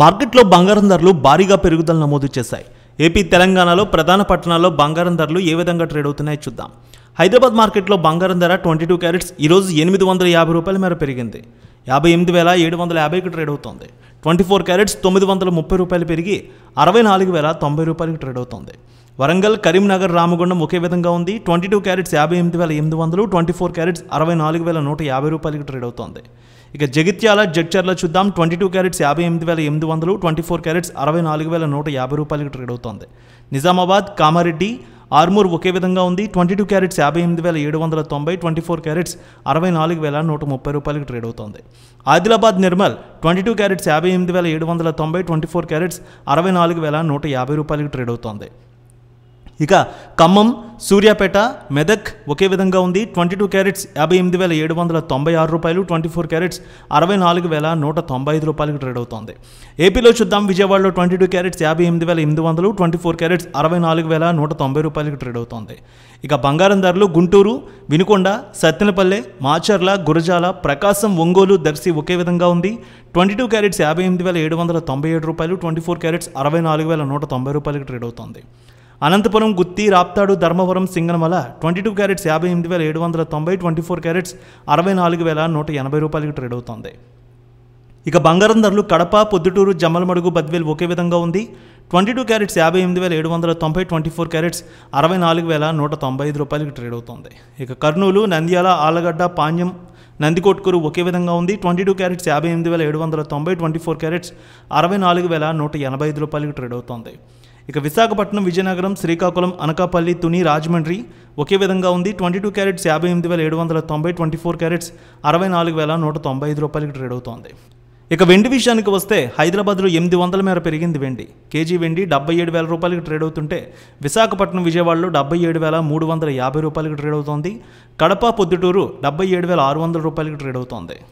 మార్కెట్లో బంగారం ధరలు భారీగా పెరుగుదల నమోదు చేశాయి ఏపీ తెలంగాణలో ప్రధాన పట్టణాల్లో బంగారం ధరలు ఏ విధంగా ట్రేడ్ అవుతున్నాయో చూద్దాం హైదరాబాద్ మార్కెట్లో బంగారం ధర ట్వంటీ టూ క్యారెట్స్ ఈరోజు ఎనిమిది వందల యాభై రూపాయల మేర పెరిగింది యాభై ఎనిమిది వేల ఏడు వందల యాభైకి ట్రేడ్ అవుతుంది ట్వంటీ ఫోర్ క్యారెట్స్ తొమ్మిది వందల ముప్పై రూపాయలు పెరిగి అరవై నాలుగు వేల తొంభై రూపాయలకి ట్రేడ్ అవుతుంది వరంగల్ కరీంనగర్ రామగుండం ఒకే విధంగా ఉంది ట్వంటీ టూ క్యారెట్స్ యాభై ఎనిమిది వేల ఎనిమిది వందలు ట్వంటీ ఫోర్ క్యారెట్స్ అరవై నాలుగు వేల నూట యాభై రూపాయలకి ట్రేడ్ అవుతుంది ఇక జగిత్యాల జడ్చర్ల చూద్దాం ట్వంటీ టూ క్యారెట్స్ యాభై ఎనిమిది వేల ఎనిమిది వందలు ట్వంటీ ఫోర్ క్యారెట్స్ అరవై నాలుగు వేల నూట యాభై రూపాయలకి ట్రేడ్ అవుతుంది నిజామాబాద్ కామారెడ్డి ఆర్మూర్ ఒకే విధంగా ఉంది ట్వంటీ టూ క్యారెట్స్ యాభై ఎనిమిది వేల ఏడు వందల తొంభై ట్వంటీ ఫోర్ క్యారెట్స్ అరవై నాలుగు వేల నూట ముప్పై రూపాయలకి ట్రేడ్ అవుతోంది Adilabad Nirmal twenty two carats యాభై ఎనిమిది వేల ఏడు వందల తొంభై ట్వంటీ ఫోర్ క్యారెట్స్ అరవై నాలుగు వేల నూట యాభై రూపాయలకి ట్రేడ్ అవుతోంది ఇక ఖమ్మం సూర్యాపేట మెదక్ ఒకే విధంగా ఉంది ట్వంటీ టూ క్యారెట్స్ యాభై ఎనిమిది వేల ఏడు వందల తొంభై ఆరు రూపాయలు ట్వంటీ ఫోర్ క్యారెట్స్ అరవై నాలుగు వేల నూట తొంభై ఐదు రూపాయలకు ట్రేడ్ అవుతోంది ఏపీలో చూద్దాం విజయవాడలో ట్వంటీ టూ క్యారెట్స్ యాభై ఎనిమిది వేల ఎనిమిది వందలు ట్వంటీ ఫోర్ క్యారెట్స్ అరవై నాలుగు వేల నూట తొంభై రూపాయలకు ట్రేడ్ అవుతోంది ఇక బంగారం ధరలు గుంటూరు వినుకొండ సత్తెనపల్లె మాచర్ల గురజాల ప్రకాశం ఒంగోలు దర్శి ఒకే విధంగా ఉంది ట్వంటీ టూ క్యారెట్స్ యాభై ఎనిమిది వేల ఏడు వందల తొంభై ఏడు రూపాయలు ట్వంటీ ఫోర్ క్యారెట్స్ అరవై నాలుగు వేల నూట తొంభై రూపాయలకు ట్రేడ్ అవుతోంది Anantapuram Gooty Raptadu Dharmavaram Singanamala twenty two carats యాభై ఎనిమిది వేల ఏడు వందల తొంభై ట్వంటీ ఫోర్ క్యారెట్స్ అరవై నాలుగు వేల నూట ఎనభై రూపాయలకి ట్రేడ్ అవుతోంది ఇక బంగారం ధరలు కడప పొద్దుటూరు జమ్మలమడుగు బద్వేలు ఒకే విధంగా ఉంది ట్వంటీ టూ క్యారెట్స్ యాభై ఎనిమిది వేల ఏడు వందల తొంభై ట్వంటీ ఫోర్ క్యారెట్స్ అరవై నాలుగు వేల నూట తొంభై ఐదు రూపాయలకి ట్రేడ్ అవుతుంది ఇక కర్నూలు నంద్యాల ఆలగడ్డ పాణ్యం నందికొట్కూరు ఒకే విధంగా ఉంది ట్వంటీ టూ క్యారెట్స్ యాభై ఎనిమిది వేల ఏడు వందల తొంభై ట్వంటీ ఫోర్ క్యారెట్స్ అరవై నాలుగు వేల నూట ఎనభై ఐదు రూపాయలకి ట్రేడ్ అవుతుంది ఇక విశాఖపట్నం విజయనగరం శ్రీకాకుళం అనకాపల్లి తుని రాజమండ్రి ఒకే విధంగా ఉంది ట్వంటీ టూ క్యారెట్స్ యాభై ఎనిమిది వేల ఏడు వందల తొంభై ట్వంటీ ఫోర్ క్యారెట్స్ అరవై నాలుగు వేల నూట తొంభై ఐదు రూపాయలకి ట్రేడ్ అవుతోంది ఇక వెండి విషయానికి వస్తే హైదరాబాద్లో ఎనిమిది వందల మేర పెరిగింది వెండి కేజీ వెండి డెబ్బై ఏడు వేల రూపాయలకి ట్రేడ్ అవుతుంటే విశాఖపట్నం విజయవాడలో డెబ్బై ఏడు వేల మూడు వందల యాభై రూపాయలకి ట్రేడ్ అవుతోంది కడప పొద్దుటూరు డెబ్బై ఏడు వేల ఆరు వందల రూపాయలకి ట్రేడ్ అవుతోంది